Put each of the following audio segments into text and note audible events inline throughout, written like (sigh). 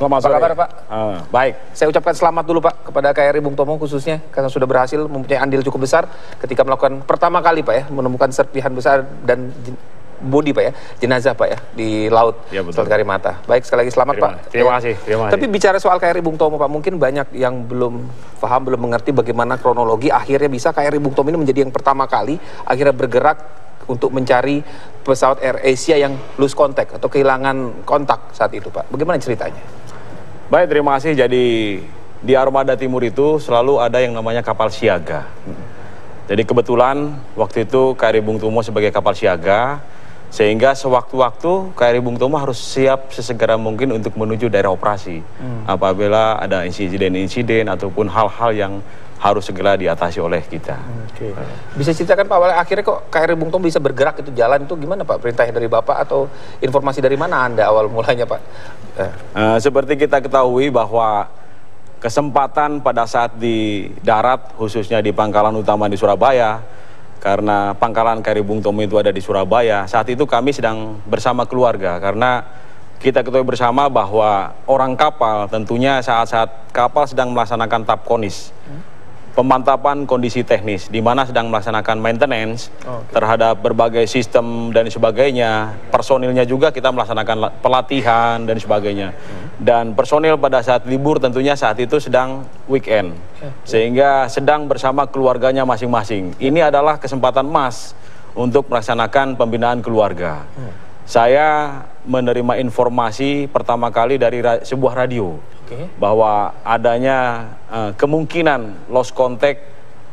Selamat sore. kabar Pak? Ah. Baik, saya ucapkan selamat dulu Pak kepada KRI Bung Tomo khususnya karena sudah berhasil mempunyai andil cukup besar ketika melakukan pertama kali Pak ya menemukan serpihan besar dan bodi Pak ya, jenazah Pak ya di laut ya, Selat Karimata. Baik, sekali lagi selamat terima, Pak. Terima kasih, terima kasih. Tapi bicara soal KRI Bung Tomo Pak, mungkin banyak yang belum paham, belum mengerti bagaimana kronologi akhirnya bisa KRI Bung Tomo ini menjadi yang pertama kali akhirnya bergerak untuk mencari pesawat Air Asia yang lose contact atau kehilangan kontak saat itu Pak. Bagaimana ceritanya? Baik, terima kasih. Jadi di Armada Timur itu selalu ada yang namanya kapal siaga. Jadi kebetulan waktu itu KRI Bung Tomo sebagai kapal siaga, sehingga sewaktu-waktu KRI Bung Tomo harus siap sesegera mungkin untuk menuju daerah operasi. Hmm. Apabila ada insiden-insiden ataupun hal-hal yang harus segera diatasi oleh kita. Okay. Bisa ceritakan Pak Wali, akhirnya kok KRI Bung Tom bisa bergerak itu jalan itu gimana Pak? perintah dari Bapak atau informasi dari mana Anda awal mulanya Pak? Uh, seperti kita ketahui bahwa kesempatan pada saat di darat khususnya di pangkalan utama di Surabaya karena pangkalan KRI Bung Tomo itu ada di Surabaya. Saat itu kami sedang bersama keluarga karena kita ketahui bersama bahwa orang kapal tentunya saat-saat kapal sedang melaksanakan tapkonis. Hmm pemantapan kondisi teknis di mana sedang melaksanakan maintenance oh, okay. terhadap berbagai sistem dan sebagainya. Personilnya juga kita melaksanakan pelatihan dan sebagainya. Hmm. Dan personil pada saat libur tentunya saat itu sedang weekend. Sehingga sedang bersama keluarganya masing-masing. Ini adalah kesempatan emas untuk melaksanakan pembinaan keluarga. Hmm. Saya menerima informasi pertama kali dari ra sebuah radio okay. bahwa adanya uh, kemungkinan lost contact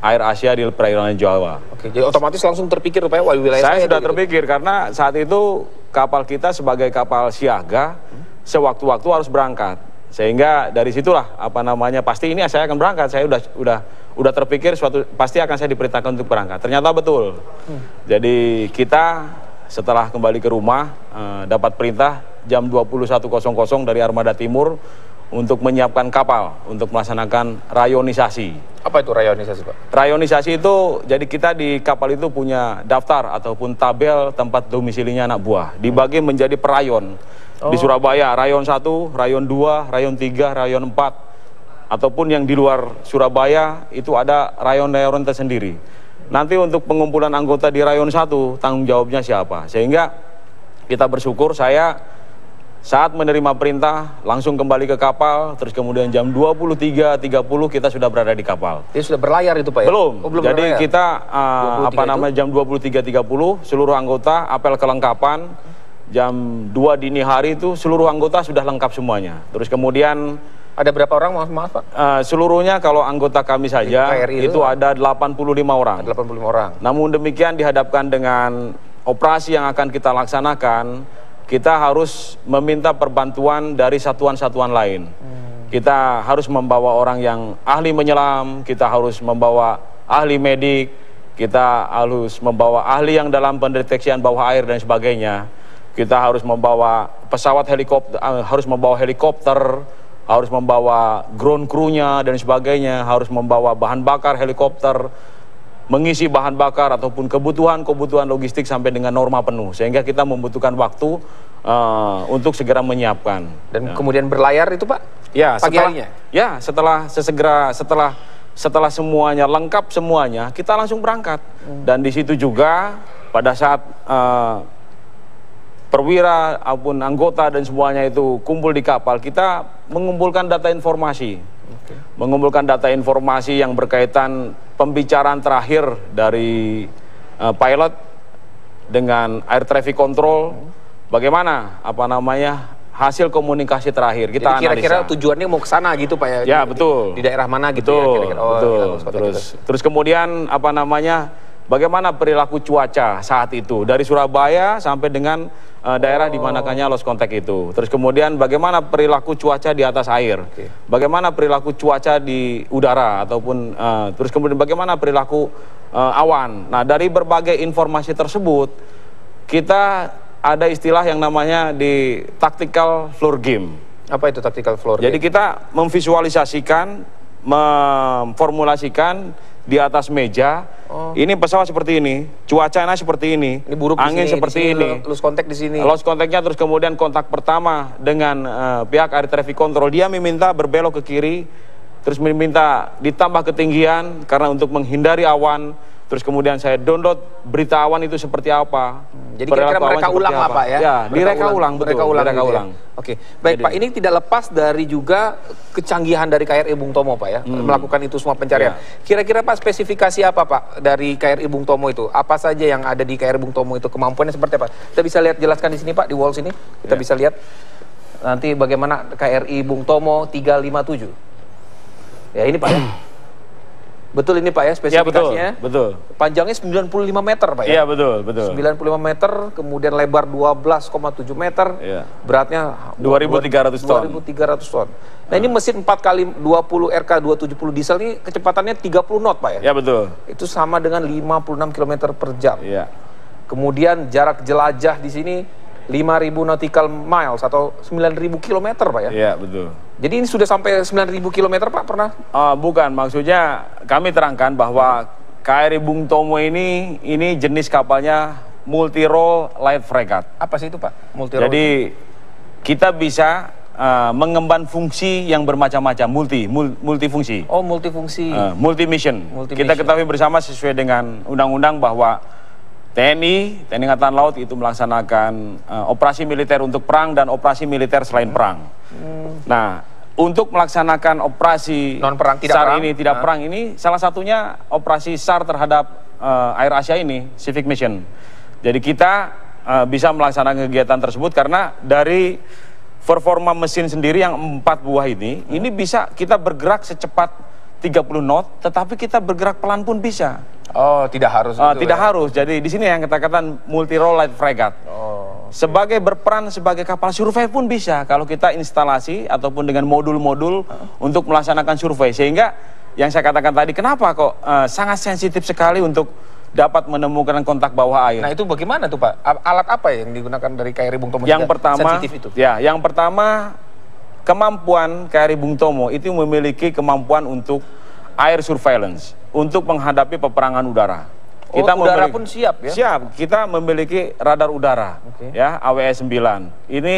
Air Asia di perairan Jawa. Oke, jadi otomatis langsung terpikir Pak ya, wilayah saya, saya sudah gitu. terpikir karena saat itu kapal kita sebagai kapal siaga hmm? sewaktu-waktu harus berangkat. Sehingga dari situlah apa namanya pasti ini saya akan berangkat. Saya udah udah udah terpikir suatu pasti akan saya diperintahkan untuk berangkat. Ternyata betul. Hmm. Jadi kita setelah kembali ke rumah eh, dapat perintah jam 21.00 dari Armada Timur untuk menyiapkan kapal untuk melaksanakan rayonisasi. Apa itu rayonisasi, Pak? Rayonisasi itu jadi kita di kapal itu punya daftar ataupun tabel tempat domisilinya anak buah dibagi menjadi perayon. Oh. Di Surabaya rayon 1, rayon 2, rayon 3, rayon 4 ataupun yang di luar Surabaya itu ada rayon-rayon tersendiri. Nanti untuk pengumpulan anggota di rayon 1 tanggung jawabnya siapa? Sehingga kita bersyukur saya saat menerima perintah langsung kembali ke kapal terus kemudian jam 23.30 kita sudah berada di kapal. Ya sudah berlayar itu Pak ya? Belum. Oh, belum Jadi berlayar. kita uh, apa namanya jam 23.30 seluruh anggota apel kelengkapan jam 2 dini hari itu seluruh anggota sudah lengkap semuanya. Terus kemudian ada berapa orang maaf, maaf Pak? Uh, seluruhnya kalau anggota kami saja itu, itu ada 85 orang. 85 orang. Namun demikian dihadapkan dengan operasi yang akan kita laksanakan, kita harus meminta perbantuan dari satuan-satuan lain. Hmm. Kita harus membawa orang yang ahli menyelam, kita harus membawa ahli medik, kita harus membawa ahli yang dalam pendeteksian bawah air dan sebagainya. Kita harus membawa pesawat helikopter, eh, harus membawa helikopter, harus membawa ground crew-nya dan sebagainya, harus membawa bahan bakar helikopter, mengisi bahan bakar ataupun kebutuhan-kebutuhan logistik sampai dengan norma penuh sehingga kita membutuhkan waktu uh, untuk segera menyiapkan dan ya. kemudian berlayar itu pak ya pagi setelah, ya setelah sesegera setelah setelah semuanya lengkap semuanya kita langsung berangkat hmm. dan di situ juga pada saat uh, perwira ataupun anggota dan semuanya itu kumpul di kapal, kita mengumpulkan data informasi. Okay. Mengumpulkan data informasi yang berkaitan pembicaraan terakhir dari uh, pilot dengan air traffic control. Hmm. Bagaimana apa namanya hasil komunikasi terakhir kita Jadi kira-kira tujuannya mau ke sana gitu Pak ya. Ya, di, betul. Di daerah mana gitu ya, betul, ya Oh, betul. terus gitu. terus kemudian apa namanya Bagaimana perilaku cuaca saat itu dari Surabaya sampai dengan uh, daerah oh. di manakannya lost kontak itu. Terus kemudian bagaimana perilaku cuaca di atas air, okay. bagaimana perilaku cuaca di udara ataupun uh, terus kemudian bagaimana perilaku uh, awan. Nah dari berbagai informasi tersebut kita ada istilah yang namanya di tactical floor game. Apa itu tactical floor? Jadi kita memvisualisasikan memformulasikan di atas meja. Oh. Ini pesawat seperti ini, cuacanya seperti ini, ini buruk angin disini, seperti disini ini. Lost kontak di sini. Lost kontaknya terus kemudian kontak pertama dengan uh, pihak air traffic control dia meminta berbelok ke kiri terus meminta ditambah ketinggian karena untuk menghindari awan terus kemudian saya download berita awan itu seperti apa hmm, jadi kira-kira mereka ulang apa? Pak ya, ya mereka, ulang, ulang betul mereka ulang, mereka gitu ya. ulang. Ya. oke baik jadi. Pak ini tidak lepas dari juga kecanggihan dari KRI Bung Tomo Pak ya hmm. melakukan itu semua pencarian ya. kira-kira ya. Pak spesifikasi apa Pak dari KRI Bung Tomo itu apa saja yang ada di KRI Bung Tomo itu kemampuannya seperti apa kita bisa lihat jelaskan di sini Pak di wall sini kita ya. bisa lihat nanti bagaimana KRI Bung Tomo 357 Ya ini Pak ya. (clears throat) Betul ini Pak ya spesifikasinya. Ya, betul, betul. Panjangnya 95 meter Pak ya. Iya betul, betul. 95 meter, kemudian lebar 12,7 meter, ya. beratnya 2.300 ton. 2.300 ton. Nah ini mesin 4 kali 20 RK 270 diesel ini kecepatannya 30 knot Pak ya. Iya betul. Itu sama dengan 56 km per jam. Iya. Kemudian jarak jelajah di sini 5.000 nautical miles atau 9.000 kilometer Pak ya? Iya betul. Jadi ini sudah sampai 9.000 kilometer Pak pernah? Uh, bukan, maksudnya kami terangkan bahwa KRI Bung Tomo ini, ini jenis kapalnya multi role light fregat. Apa sih itu Pak? Multi Jadi kita bisa uh, mengemban fungsi yang bermacam-macam, multi, mul multifungsi. Oh multifungsi. Uh, ah, multi mission. Multi -mission. Kita ketahui bersama sesuai dengan undang-undang bahwa TNI, TNI Angkatan Laut itu melaksanakan uh, operasi militer untuk perang dan operasi militer selain perang. Hmm. Nah, untuk melaksanakan operasi non perang tidak SAR perang. ini tidak nah. perang ini salah satunya operasi SAR terhadap uh, Air Asia ini Civic Mission. Jadi kita uh, bisa melaksanakan kegiatan tersebut karena dari performa mesin sendiri yang empat buah ini hmm. ini bisa kita bergerak secepat 30 knot, tetapi kita bergerak pelan pun bisa. Oh, tidak harus. Uh, tidak ya? harus. Jadi di sini yang kita katakan multi role light frigate Oh. Sebagai berperan sebagai kapal survei pun bisa kalau kita instalasi ataupun dengan modul-modul untuk melaksanakan survei. Sehingga yang saya katakan tadi, kenapa kok uh, sangat sensitif sekali untuk dapat menemukan kontak bawah air. Nah itu bagaimana tuh Pak? Alat apa yang digunakan dari KRI Bung Tomo? Yang pertama, itu? ya, yang pertama kemampuan KRI Bung Tomo itu memiliki kemampuan untuk air surveillance, untuk menghadapi peperangan udara. Oh, udara pun siap ya? Siap, kita memiliki radar udara, okay. ya AWS 9. Ini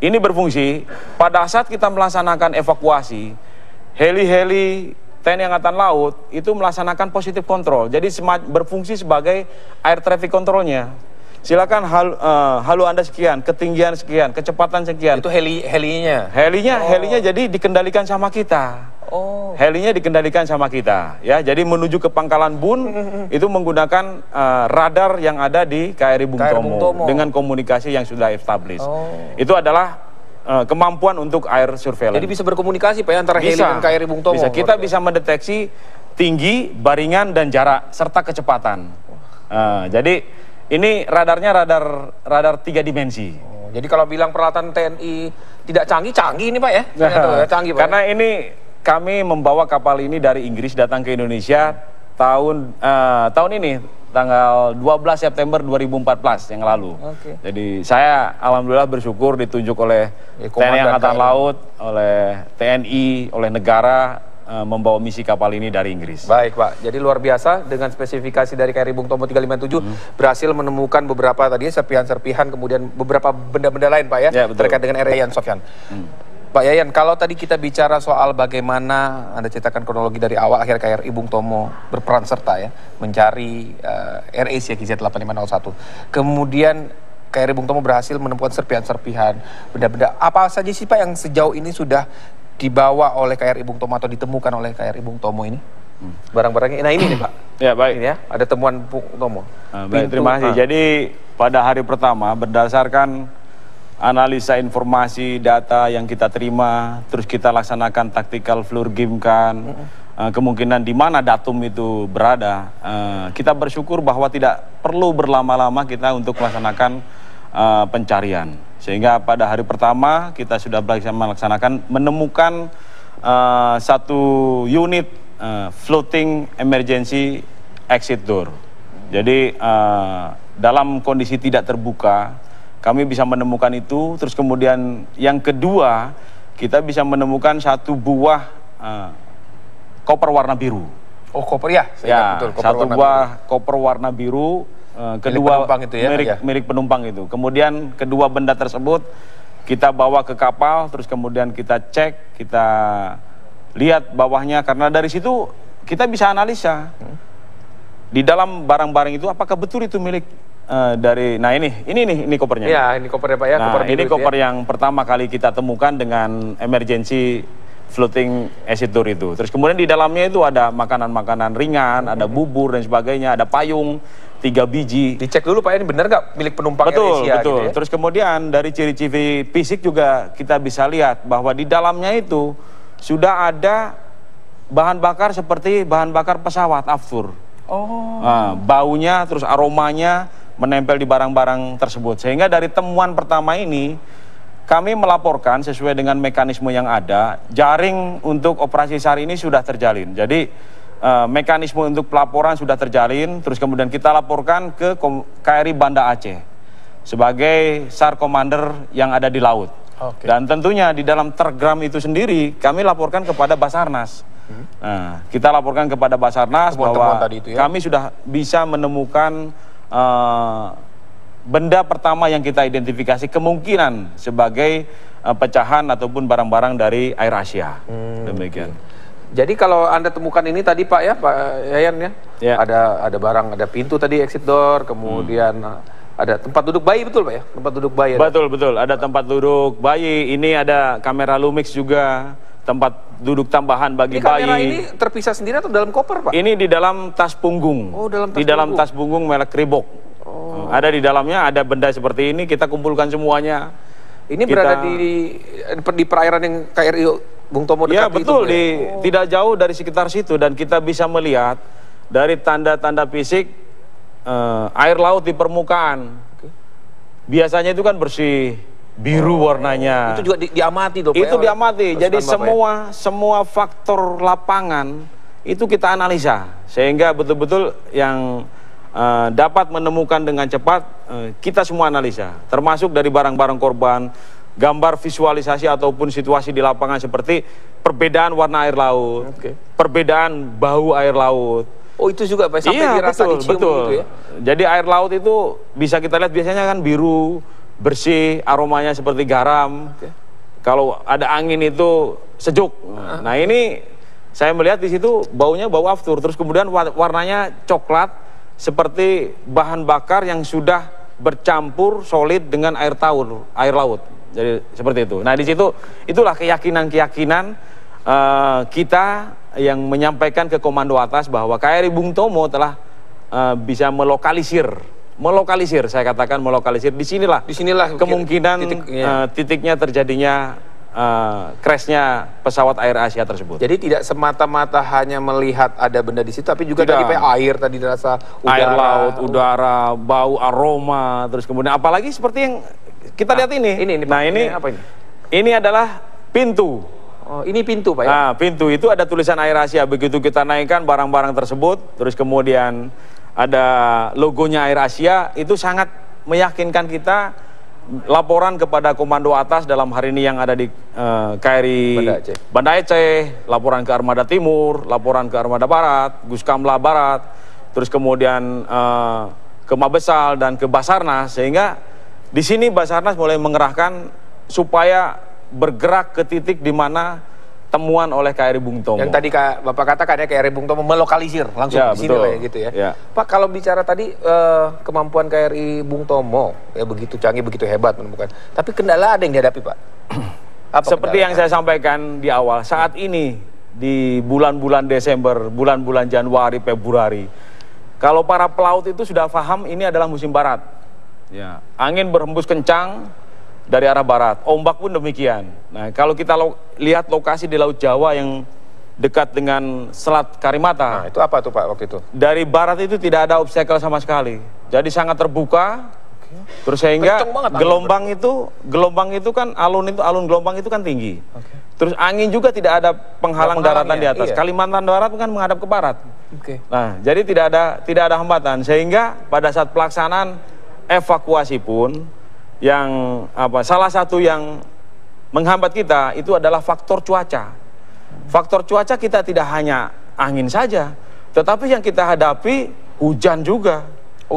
ini berfungsi pada saat kita melaksanakan evakuasi, heli-heli TNI Angkatan Laut itu melaksanakan positif kontrol. Jadi berfungsi sebagai air traffic kontrolnya. Silakan hal, uh, eh, halo Anda sekian, ketinggian sekian, kecepatan sekian. Itu heli helinya. Helinya, oh. helinya jadi dikendalikan sama kita. Oh. Helinya dikendalikan sama kita, ya. Jadi menuju ke Pangkalan Bun hmm, hmm, hmm. itu menggunakan uh, radar yang ada di KRI Bung, KRI Tomo, Bung Tomo dengan komunikasi yang sudah established. Oh. Itu adalah uh, kemampuan untuk air surveillance. Jadi bisa berkomunikasi pak ya, antara bisa, heli dan KRI Bung Tomo. Bisa. Kita ya. bisa mendeteksi tinggi, baringan dan jarak serta kecepatan. Uh, jadi ini radarnya radar radar tiga dimensi. Oh, jadi kalau bilang peralatan TNI tidak canggih, canggih ini Pak ya? Nah, ya, canggih, Pak. Ya? Karena ini kami membawa kapal ini dari Inggris datang ke Indonesia hmm. tahun uh, tahun ini tanggal 12 September 2014 yang lalu. Okay. Jadi saya alhamdulillah bersyukur ditunjuk oleh ya, TNI Angkatan ya. Laut, oleh TNI, oleh negara Eh, membawa misi kapal ini dari Inggris. Baik Pak, jadi luar biasa dengan spesifikasi dari KRI Bung Tomo 357 hmm. berhasil menemukan beberapa tadi serpihan-serpihan kemudian beberapa benda-benda lain Pak ya, ya terkait dengan RI Yan Sofyan. Hmm. Pak Yayan, kalau tadi kita bicara soal bagaimana Anda ceritakan kronologi dari awal akhir KRI Bung Tomo berperan serta ya mencari uh, RE CKZ 8501. Kemudian KRI Bung Tomo berhasil menemukan serpihan-serpihan benda-benda apa saja sih Pak yang sejauh ini sudah dibawa oleh KRI Bung Tomo atau ditemukan oleh KRI Bung Tomo ini? Hmm. Barang-barangnya, nah ini nih Pak. Ya baik. Ini ya, ada temuan Bung Tomo. Nah, baik, Pintu, terima kasih. Ah. Jadi pada hari pertama berdasarkan analisa informasi data yang kita terima, terus kita laksanakan taktikal floor game kan, mm -hmm. kemungkinan di mana datum itu berada. Eh, kita bersyukur bahwa tidak perlu berlama-lama kita untuk melaksanakan eh, pencarian. Sehingga pada hari pertama kita sudah melaksanakan menemukan uh, satu unit uh, floating emergency exit door. Jadi uh, dalam kondisi tidak terbuka kami bisa menemukan itu. Terus kemudian yang kedua kita bisa menemukan satu buah uh, koper warna biru. Oh koper ya? Saya ya betul, koper satu buah biru. koper warna biru Eh, kedua milik penumpang itu ya, milik, ya. milik penumpang itu. Kemudian kedua benda tersebut kita bawa ke kapal, terus kemudian kita cek, kita lihat bawahnya karena dari situ kita bisa analisa di dalam barang-barang itu apakah betul itu milik Uh, dari nah ini ini nih ini kopernya. Ya, ini kopernya Pak ya, nah, koper ini koper ya. yang pertama kali kita temukan dengan emergensi floating acid tour itu. Terus kemudian di dalamnya itu ada makanan-makanan ringan, ada mhm. bubur dan sebagainya, ada payung tiga biji. Dicek dulu Pak ini benar nggak milik penumpang betul, Indonesia? Gitu betul, betul. Gitu ya? Terus kemudian dari ciri-ciri fisik juga kita bisa lihat bahwa di dalamnya itu sudah ada bahan bakar seperti bahan bakar pesawat aftur. Oh. Nah, baunya terus aromanya menempel di barang-barang tersebut. Sehingga dari temuan pertama ini kami melaporkan sesuai dengan mekanisme yang ada, jaring untuk operasi SAR ini sudah terjalin. Jadi eh, mekanisme untuk pelaporan sudah terjalin, terus kemudian kita laporkan ke KRI Banda Aceh sebagai SAR Commander yang ada di laut. Okay. Dan tentunya di dalam tergram itu sendiri kami laporkan kepada Basarnas. Hmm. Nah, kita laporkan kepada Basarnas bahwa tadi itu ya? kami sudah bisa menemukan eh, benda pertama yang kita identifikasi kemungkinan sebagai eh, pecahan ataupun barang-barang dari air Asia. Hmm, Demikian. Okay. Jadi kalau Anda temukan ini tadi Pak ya, Pak eh, Yayan ya. ya. Ada ada barang, ada pintu tadi exit door, kemudian hmm eh, ada tempat duduk bayi betul pak ya tempat duduk bayi ada. betul betul ada tempat duduk bayi ini ada kamera Lumix juga tempat duduk tambahan bagi ini kamera bayi ini terpisah sendiri atau dalam koper pak ini di dalam tas punggung oh dalam tas di punggung. dalam tas punggung merek Reebok Oh. Ada di dalamnya ada benda seperti ini kita kumpulkan semuanya. Ini kita... berada di di perairan yang KRI Bung Tomo iya, dekat ya, betul, Di, oh. tidak jauh dari sekitar situ dan kita bisa melihat dari tanda-tanda fisik eh, air laut di permukaan. Biasanya itu kan bersih, biru oh. warnanya. Itu juga di, diamati dong. Itu ya, diamati. Jadi ya? semua ya? semua faktor lapangan itu kita analisa sehingga betul-betul yang Eh, dapat menemukan dengan cepat eh, kita semua analisa, termasuk dari barang-barang korban, gambar visualisasi ataupun situasi di lapangan seperti perbedaan warna air laut, okay. perbedaan bau air laut. Oh itu juga Pak, sampai iya, dirasa betul, dicium gitu betul. gitu ya? Jadi air laut itu bisa kita lihat biasanya kan biru, bersih, aromanya seperti garam. Okay. Kalau ada angin itu sejuk. Uh ah. -huh. Nah ini saya melihat di situ baunya bau aftur, terus kemudian warnanya coklat, seperti bahan bakar yang sudah bercampur solid dengan air tawur, air laut. Jadi seperti itu. Nah di situ itulah keyakinan-keyakinan uh, kita yang menyampaikan ke komando atas bahwa KRI Bung Tomo telah uh, bisa melokalisir melokalisir saya katakan melokalisir disinilah disinilah kemungkinan titik, ya. uh, titiknya terjadinya uh, crashnya pesawat Air Asia tersebut. Jadi tidak semata-mata hanya melihat ada benda di situ, tapi juga tidak. dari air tadi dirasa udara, air laut, udara, bau aroma, terus kemudian apalagi seperti yang kita nah, lihat ini. Ini, ini nah ini, ini apa ini? Ini adalah pintu. Oh, ini pintu pak ya? Nah, pintu itu ada tulisan Air Asia. Begitu kita naikkan barang-barang tersebut, terus kemudian ada logonya Air Asia, itu sangat meyakinkan kita laporan kepada komando atas dalam hari ini yang ada di uh, eh, KRI Banda Aceh. Banda Aceh, laporan ke Armada Timur, laporan ke Armada Barat, Gus Kamla Barat, terus kemudian uh, ke Mabesal dan ke Basarnas sehingga di sini Basarnas mulai mengerahkan supaya bergerak ke titik di mana temuan oleh KRI Bung Tomo. Yang tadi Kak Bapak katakan ya KRI Bung Tomo melokalisir langsung ya, di sini ya gitu ya. ya. Pak kalau bicara tadi eh, kemampuan KRI Bung Tomo ya begitu canggih begitu hebat menemukan. Tapi kendala ada yang dihadapi Pak. (clears throat) Apa Seperti kendala? yang saya sampaikan di awal, saat ini di bulan-bulan Desember, bulan-bulan Januari, Februari, kalau para pelaut itu sudah paham ini adalah musim barat. Ya. Angin berhembus kencang, dari arah barat. Ombak pun demikian. Nah, kalau kita lo lihat lokasi di Laut Jawa yang dekat dengan Selat Karimata. Nah, itu apa tuh Pak waktu itu? Dari barat itu tidak ada obstacle sama sekali. Jadi sangat terbuka. Oke. Terus sehingga gelombang angin. itu gelombang itu kan alun itu alun gelombang itu kan tinggi. Oke. Terus angin juga tidak ada penghalang, daratan ya? di atas. Iya. Kalimantan Barat kan menghadap ke barat. Oke. Nah, jadi tidak ada tidak ada hambatan sehingga pada saat pelaksanaan evakuasi pun yang apa salah satu yang menghambat kita itu adalah faktor cuaca. Faktor cuaca kita tidak hanya angin saja, tetapi yang kita hadapi hujan juga.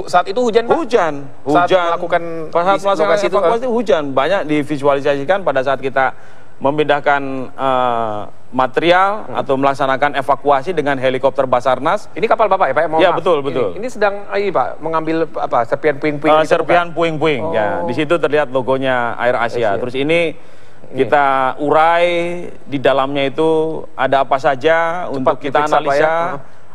Saat itu hujan, Pak? Hujan, hujan. Saat melakukan saat melakukan itu, itu hujan. Banyak divisualisasikan pada saat kita memindahkan uh, material hmm. atau melaksanakan evakuasi dengan helikopter Basarnas. Ini kapal Bapak ya Pak? Ya, ya betul, betul. Ini, ini sedang ah, ini Pak mengambil apa? Serpian puing-puing. Uh, serpian puing-puing. Ya. Oh. Ya, di situ terlihat logonya Air Asia. Asia. Terus ini iya. kita urai di dalamnya itu ada apa saja Cepat untuk kita ya? analisa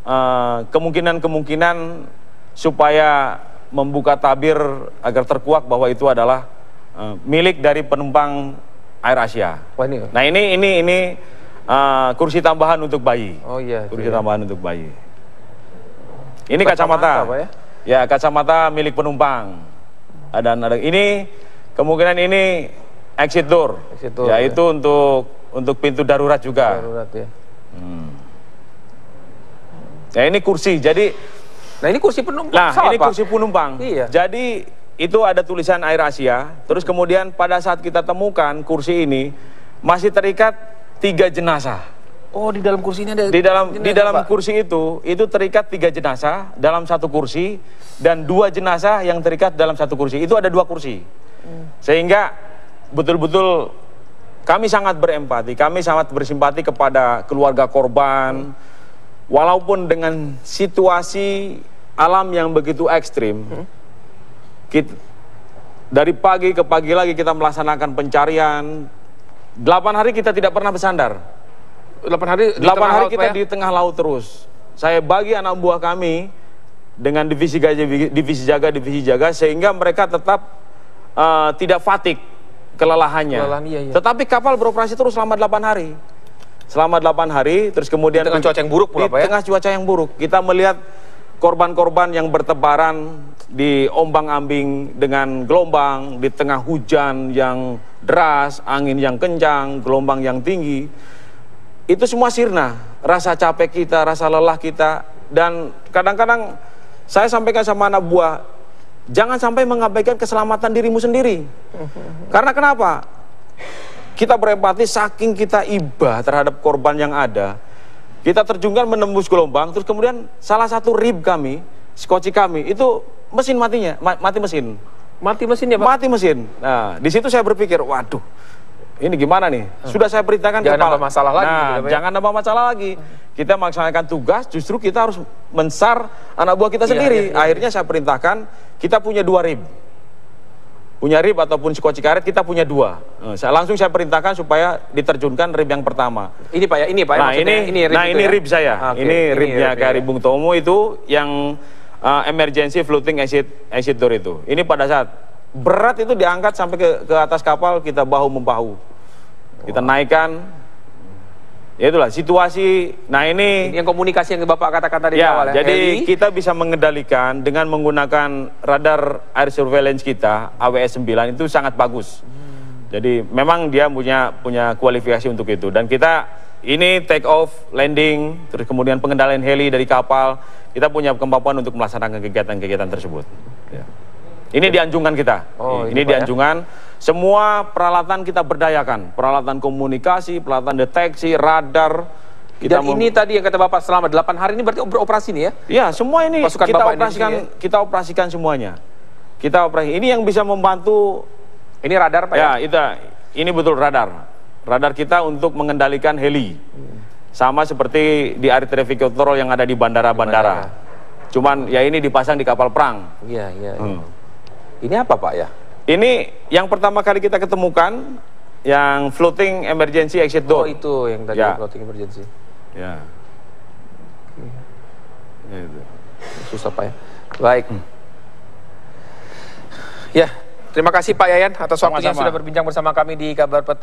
eh, kemungkinan-kemungkinan uh, supaya membuka tabir agar terkuak bahwa itu adalah uh, milik dari penumpang Air Asia. Wah, ini. Ya? Nah, ini ini ini uh, kursi tambahan untuk bayi. Oh iya. Kursi iya. tambahan untuk bayi. Ini kacamata. kacamata. Ya? ya, kacamata milik penumpang. Ada ada ini kemungkinan ini exit door. Exit door yaitu ya. untuk untuk pintu darurat juga. Darurat ya. Hmm. Ya ini kursi. Jadi Nah, ini kursi penumpang. Nah, ini Pak. kursi penumpang. Iya. Jadi itu ada tulisan Air Asia, terus kemudian pada saat kita temukan kursi ini masih terikat tiga jenazah. Oh, di dalam kursi ini ada Di dalam jenazah, di dalam Pak? kursi itu itu terikat tiga jenazah dalam satu kursi dan dua jenazah yang terikat dalam satu kursi. Itu ada dua kursi. Sehingga betul-betul kami sangat berempati, kami sangat bersimpati kepada keluarga korban. Walaupun dengan situasi alam yang begitu ekstrim, kita, dari pagi ke pagi lagi kita melaksanakan pencarian, 8 hari kita tidak pernah bersandar. 8 hari 8 hari kita ya? di tengah laut terus. Saya bagi anak buah kami dengan divisi gaji divisi jaga divisi jaga sehingga mereka tetap uh, tidak fatik kelelahannya. Kelelahan, iya, iya. Tetapi kapal beroperasi terus selama 8 hari. Selama 8 hari terus kemudian di tengah cuaca yang buruk pula di Pak ya. tengah cuaca yang buruk. Kita melihat korban-korban yang bertebaran di ombang-ambing dengan gelombang, di tengah hujan yang deras, angin yang kencang, gelombang yang tinggi. Itu semua sirna, rasa capek kita, rasa lelah kita. Dan kadang-kadang saya sampaikan sama anak buah, jangan sampai mengabaikan keselamatan dirimu sendiri. (laughs) Karena kenapa? Kita berempati saking kita iba terhadap korban yang ada, kita terjungkan menembus gelombang, terus kemudian salah satu rib kami, skoci kami, itu mesin matinya, mati mesin. Mati mesin ya Mati mesin. Nah, di situ saya berpikir, waduh, ini gimana nih? Nah. Sudah saya perintahkan jangan kepala. masalah lagi. Nah, gitu, ya? jangan nambah masalah lagi. Kita melaksanakan tugas, justru kita harus mensar anak buah kita iya, sendiri. ya, ya, ya. Akhirnya saya perintahkan, kita punya dua rib punya RIB ataupun skoci karet kita punya dua. Eh, saya langsung saya perintahkan supaya diterjunkan RIB yang pertama. Ini Pak ya, ini Pak ya nah, ini, ini RIB Nah, ini ya? RIB saya. Ah, okay. Ini ribnya nya RIB, Bung Tomo itu yang uh, emergency floating exit acid door itu. Ini pada saat berat itu diangkat sampai ke, ke atas kapal kita bahu membahu. Kita naikkan ya itulah situasi. Nah ini yang komunikasi yang bapak katakan tadi ya, awal. Ya. Jadi Eli. kita bisa mengendalikan dengan menggunakan radar air surveillance kita AWS 9 itu sangat bagus. Hmm. Jadi memang dia punya punya kualifikasi untuk itu dan kita ini take off, landing, terus kemudian pengendalian heli dari kapal, kita punya kemampuan untuk melaksanakan kegiatan-kegiatan tersebut. Ya. Ini dianjungan kita. Oh, ini, ini ya. dianjungan. Ya? Semua peralatan kita berdayakan, peralatan komunikasi, peralatan deteksi, radar. Kita Dan ini tadi yang kata Bapak selama 8 hari ini berarti beroperasi nih ya? Iya, semua ini Pasukan kita Bapak operasikan ini, ya? kita operasikan semuanya. Kita operasi. Ini yang bisa membantu ini radar Pak ya? Ya, itu ini betul radar. Radar kita untuk mengendalikan heli. Hmm. Sama seperti di air traffic control yang ada di bandara-bandara. Cuman ya ini dipasang di kapal perang. Iya, iya. Ya. Ini apa Pak ya? Ini yang pertama kali kita ketemukan yang floating emergency exit door. Oh itu yang tadi ya. floating emergency. Ya. Itu. Susah Pak ya. Baik. Hmm. Ya, terima kasih Pak Yayan atas waktunya sudah berbincang bersama kami di Kabar Petang.